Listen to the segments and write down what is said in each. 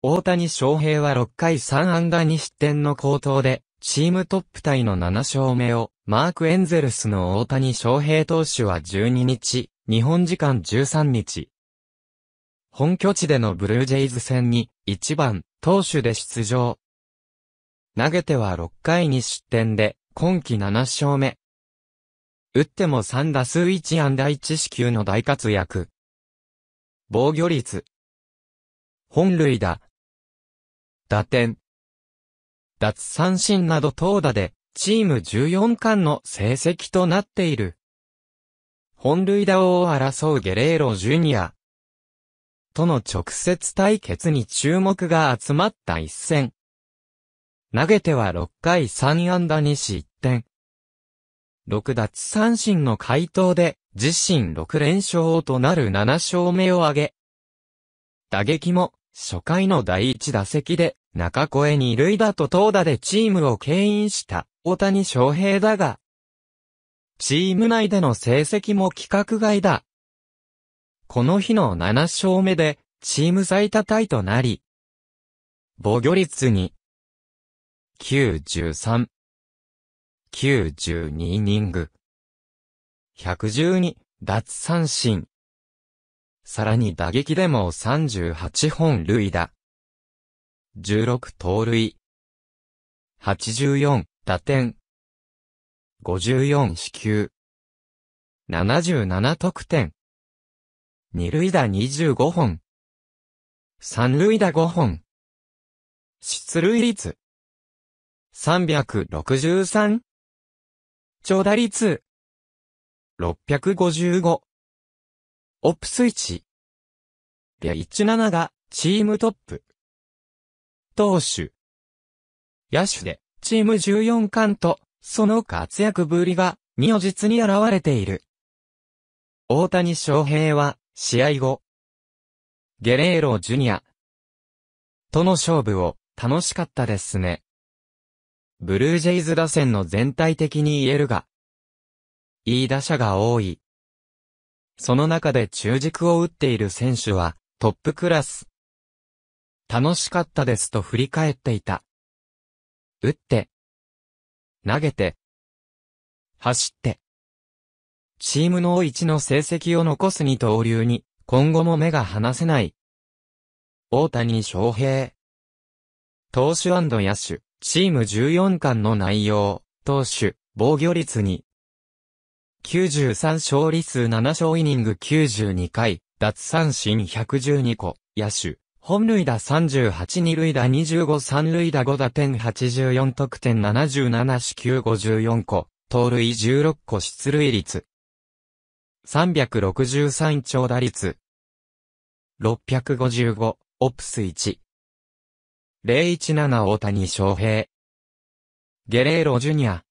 大谷翔平は6回3安打2失点の好投で、チームトップタイの7勝目を、マーク・エンゼルスの大谷翔平投手は12日、日本時間13日。本拠地でのブルージェイズ戦に、1番、投手で出場。投げては6回に失点で、今季7勝目。打っても3打数1安打1四球の大活躍。防御率。本塁打、打点、脱三振など投打で、チーム14冠の成績となっている。本塁打王を争うゲレーロジュニア。との直接対決に注目が集まった一戦。投げては6回3安打に失点。6奪三振の回答で、自身6連勝となる7勝目を挙げ、打撃も初回の第1打席で、中越に塁打と投打でチームを牽引した大谷翔平だが、チーム内での成績も規格外だ。この日の7勝目で、チーム最多タイとなり、防御率に、93、92イニング、112奪三振、さらに打撃でも38本塁打。16盗塁。84打点。54四球。77得点。二塁打25本。三塁打5本。出塁率。363。長打率。655。オプス1。で17がチームトップ。投手。野手でチーム14冠と、その活躍ぶりが如実に現れている。大谷翔平は試合後。ゲレーロジュニア。との勝負を楽しかったですね。ブルージェイズ打線の全体的に言えるが、いい打者が多い。その中で中軸を打っている選手は、トップクラス。楽しかったですと振り返っていた。打って、投げて、走って。チームの一の成績を残す二刀流に、今後も目が離せない。大谷翔平。投手野手、チーム14巻の内容、投手、防御率に、93勝利数7勝イニング92回、奪三振112個、野手、本塁打38二塁打25三塁打5打点84得点77四球54個、盗塁16個出塁率。363長打率。655、オプス1。017大谷翔平。ゲレーロジュニア。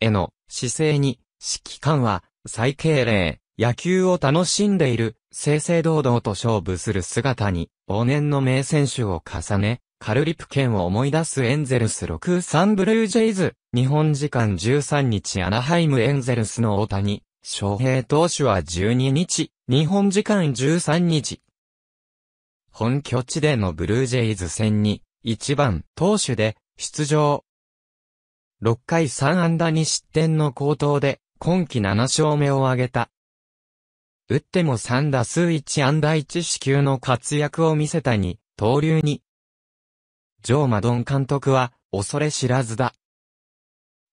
への姿勢に指揮官は、最敬礼、野球を楽しんでいる、正々堂々と勝負する姿に、往年の名選手を重ね、カルリプ県を思い出すエンゼルス63ブルージェイズ、日本時間13日アナハイムエンゼルスの大谷、翔平投手は12日、日本時間13日。本拠地でのブルージェイズ戦に、1番投手で出場。6回3安打に失点の高騰で、今季7勝目を挙げた。打っても3打数1安打1四球の活躍を見せたに、投流に。ジョー・マドン監督は、恐れ知らずだ。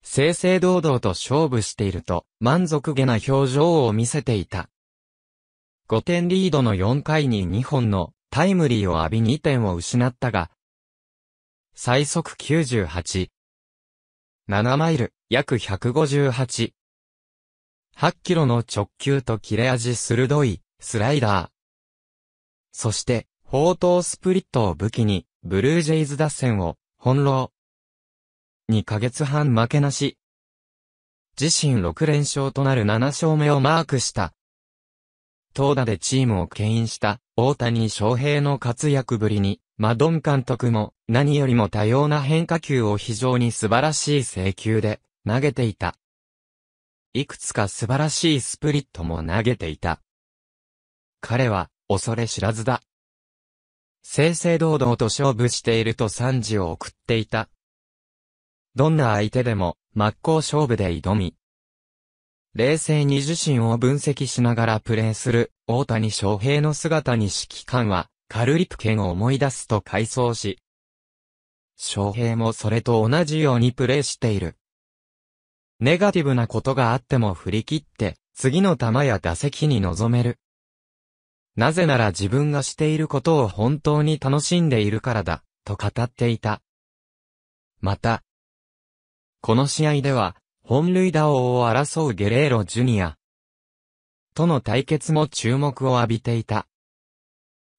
正々堂々と勝負していると、満足げな表情を見せていた。5点リードの4回に2本のタイムリーを浴び2点を失ったが、最速98。7マイル、約158。8キロの直球と切れ味鋭いスライダー。そして、砲塔スプリットを武器に、ブルージェイズ打線を翻弄。2ヶ月半負けなし。自身6連勝となる7勝目をマークした。投打でチームを牽引した大谷翔平の活躍ぶりに、マドン監督も何よりも多様な変化球を非常に素晴らしい請求で投げていた。いくつか素晴らしいスプリットも投げていた。彼は、恐れ知らずだ。正々堂々と勝負していると賛辞を送っていた。どんな相手でも、真っ向勝負で挑み。冷静に自身を分析しながらプレーする、大谷翔平の姿に指揮官は、カルリプケンを思い出すと回想し、翔平もそれと同じようにプレーしている。ネガティブなことがあっても振り切って、次の球や打席に臨める。なぜなら自分がしていることを本当に楽しんでいるからだ、と語っていた。また、この試合では、本塁打王を争うゲレーロジュニア、との対決も注目を浴びていた。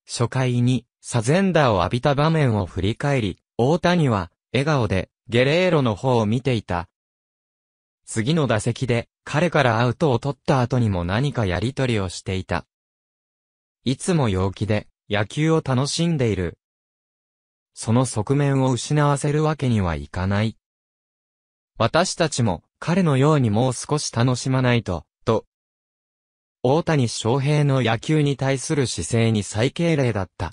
初回に、サゼンダを浴びた場面を振り返り、大谷は、笑顔で、ゲレーロの方を見ていた、次の打席で彼からアウトを取った後にも何かやりとりをしていた。いつも陽気で野球を楽しんでいる。その側面を失わせるわけにはいかない。私たちも彼のようにもう少し楽しまないと、と。大谷翔平の野球に対する姿勢に最敬礼だった。